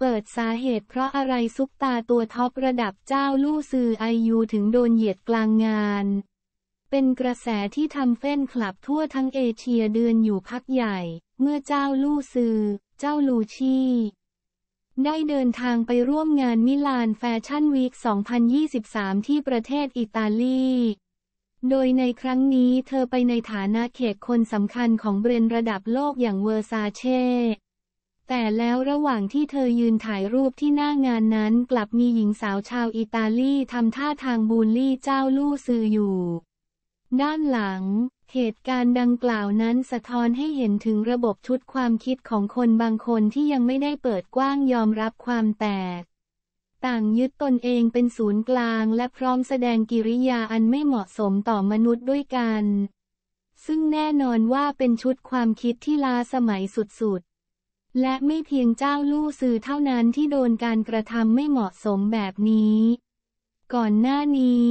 เปิดสาเหตุเพราะอะไรซุปตาตัวท็อประดับเจ้าลู่ซือไอยูถึงโดนเหยียดกลางงาน เป็นกระแสที่ทำแฟนคลับทั่วทั้งเอเชียเดือนอยู่พักใหญ่ เมื่อเจ้าลู่ซือเจ้าลูชี่ ได้เดินทางไปร่วมงานมิลานแฟชั่นวีค2023 ที่ประเทศอิตาลี โดยในครั้งนี้เธอไปในฐานะเขตคนสำคัญของเบรนด์ระดับโลกอย่างเวอร์ซาเชแต่แล้วระหว่างที่เธอยืนถ่ายรูปที่หน้างานนั้นกลับมีหญิงสาวชาวอิตาลีทำท่าทางบูลลี่เจ้าลู่ซืออยู่ ด้านหลัง เหตุการณ์ดังกล่าวนั้นสะท้อนให้เห็นถึงระบบชุดความคิดของคนบางคนที่ยังไม่ได้เปิดกว้างยอมรับความแตก ต่างยึดตนเองเป็นศูนย์กลางและพร้อมแสดงกิริยาอันไม่เหมาะสมต่อมนุษย์ด้วยกัน ซึ่งแน่นอนว่าเป็นชุดความคิดที่ล้าสมัยสุดและไม่เพียงเจ้าลู่ซือเท่านั้นที่โดนการกระทำไม่เหมาะสมแบบนี้ ก่อนหน้านี้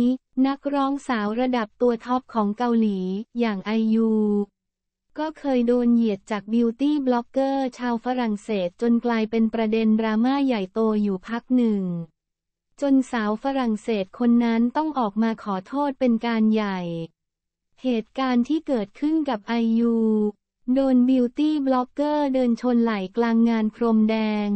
นักร้องสาวระดับตัวท็อปของเกาหลี อย่างไอยูก็เคยโดนเหยียดจากบิวตี้บล็อกเกอร์ ชาวฝรั่งเศสจนกลายเป็นประเด็นดราม่าใหญ่โตอยู่พักหนึ่ง จนสาวฝรั่งเศสคนนั้นต้องออกมาขอโทษเป็นการใหญ่ เหตุการณ์ที่เกิดขึ้นกับไอยูโดนบิวตี้บล็อกเกอร์เดินชนไหลกลางงานพรมแดง